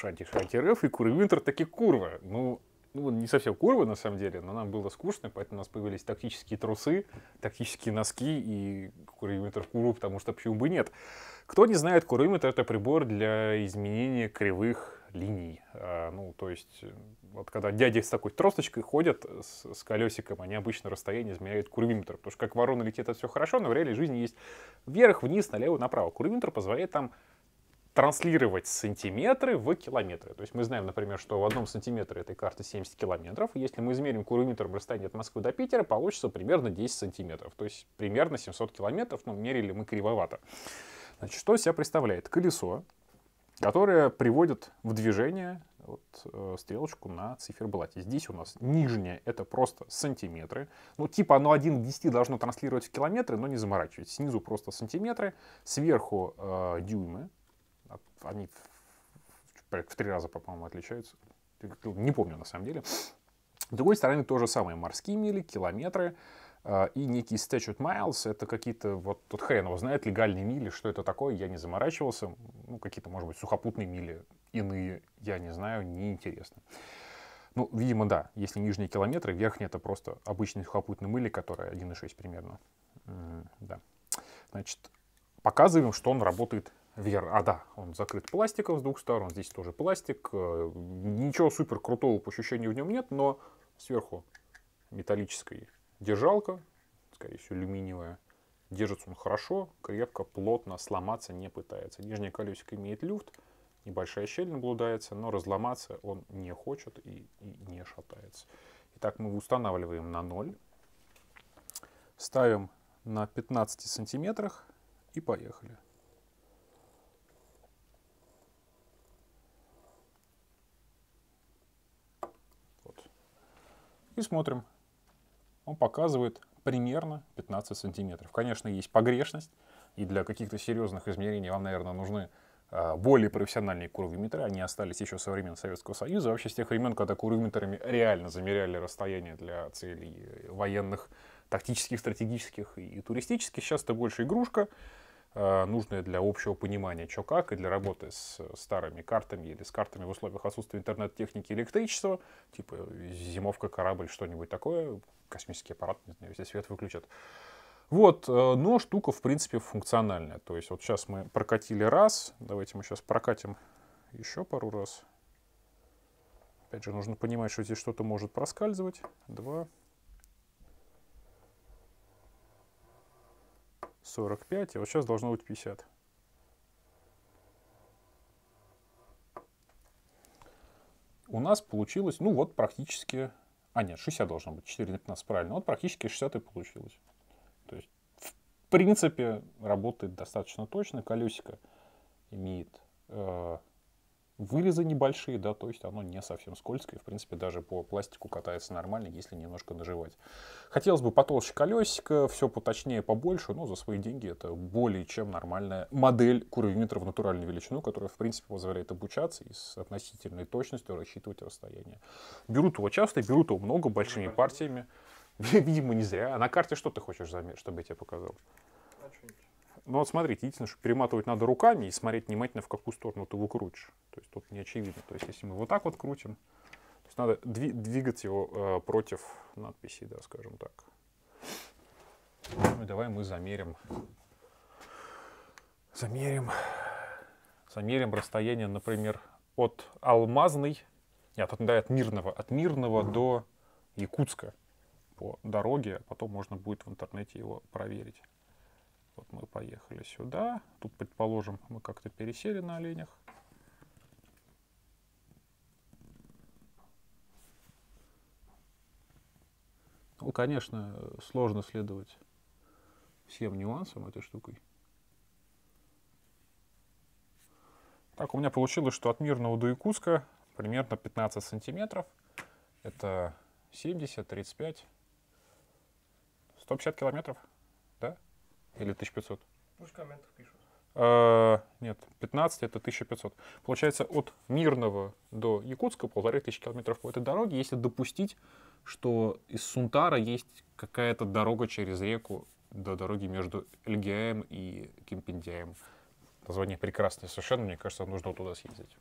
шанти шанти РФ, и Курвинтер таки курва. Ну, ну, не совсем курва, на самом деле, но нам было скучно, поэтому у нас появились тактические трусы, тактические носки и куриметр куру, потому что почему бы нет. Кто не знает, куриметр — это прибор для изменения кривых линий. А, ну, то есть, э, вот когда дяди с такой тросточкой ходят с, с колесиком, они обычно расстояние измеряют курвиметр, потому что как ворона летит, это все хорошо, но в реальной жизни есть вверх, вниз, налево, направо. Курвиметр позволяет там транслировать сантиметры в километры. То есть мы знаем, например, что в одном сантиметре этой карты 70 километров. Если мы измерим курометром расстояние от Москвы до Питера, получится примерно 10 сантиметров. То есть примерно 700 километров, но ну, мерили мы кривовато. Значит, что себя представляет? Колесо, которое приводит в движение вот, э, стрелочку на циферблате. Здесь у нас нижняя — это просто сантиметры. Ну, типа оно 1 к 10 должно транслировать в километры, но не заморачивайтесь. Снизу просто сантиметры, сверху э, дюймы, а они в, три раза, по-моему, отличаются. Не помню на самом деле. С другой стороны, то же самое. Морские мили, километры э, и некий statute miles, это какие-то, вот тут хрен его знает, легальные мили, что это такое, я не заморачивался, ну, какие-то, может быть, сухопутные мили, иные, я не знаю, неинтересно. Ну, видимо, да, если нижние километры, верхние это просто обычный сухопутный мили, который 1,6 примерно. Да. Значит, показываем, что он работает Вер, а да, он закрыт пластиком с двух сторон, здесь тоже пластик. Э, ничего супер крутого по ощущению в нем нет, но сверху металлическая держалка, скорее всего, алюминиевая. Держится он хорошо, крепко, плотно, сломаться не пытается. Нижнее колесико имеет люфт, небольшая щель наблюдается, но разломаться он не хочет и, и не шатается. Итак, мы устанавливаем на 0, ставим на 15 сантиметрах и поехали. и смотрим. Он показывает примерно 15 сантиметров. Конечно, есть погрешность, и для каких-то серьезных измерений вам, наверное, нужны а, более профессиональные курвиметры, они остались еще со времен Советского Союза, вообще с тех времен, когда курвиметрами реально замеряли расстояние для целей военных, тактических, стратегических и туристических. Сейчас это больше игрушка, Э, нужное для общего понимания, что как, и для работы с э, старыми картами или с картами в условиях отсутствия интернет-техники и электричества, типа зимовка, корабль, что-нибудь такое, космический аппарат, не знаю, если свет выключат. Вот, э, но штука, в принципе, функциональная. То есть вот сейчас мы прокатили раз, давайте мы сейчас прокатим еще пару раз. Опять же, нужно понимать, что здесь что-то может проскальзывать. Два, 45, а вот сейчас должно быть 50. У нас получилось, ну вот практически, а нет, 60 должно быть, 4 на 15, правильно, вот практически 60 и получилось. То есть, в принципе, работает достаточно точно, колесико имеет э, Вырезы небольшие, да, то есть оно не совсем скользкое. В принципе, даже по пластику катается нормально, если немножко наживать. Хотелось бы потолще колесика, все поточнее, побольше, но за свои деньги это более чем нормальная модель курвиметра в натуральную величину, которая, в принципе, позволяет обучаться и с относительной точностью рассчитывать расстояние. Берут его часто, берут его много, большими партиями. Видимо, не зря. А на карте что ты хочешь замерить, чтобы я тебе показал? А ну вот смотрите, единственное, что перематывать надо руками и смотреть внимательно, в какую сторону ты его крутишь. То есть тут не очевидно. То есть если мы вот так вот крутим, то есть надо двигать его э, против надписи, да, скажем так. Ну и давай мы замерим. Замерим. Замерим расстояние, например, от Алмазной, нет, от, да, от Мирного, от Мирного до Якутска по дороге, а потом можно будет в интернете его проверить. Вот мы поехали сюда. Тут, предположим, мы как-то пересели на оленях. Ну, конечно, сложно следовать всем нюансам этой штукой. Так, у меня получилось, что от Мирного до Якутска примерно 15 сантиметров. Это 70, 35, 150 километров. Или 1500? Пусть комменты пишут. А, нет, 15 это 1500. Получается, от Мирного до Якутска полторы тысячи километров по этой дороге, если допустить, что из Сунтара есть какая-то дорога через реку до дороги между Эльгяем и Кимпиндяем. Название прекрасное совершенно, мне кажется, нужно туда съездить.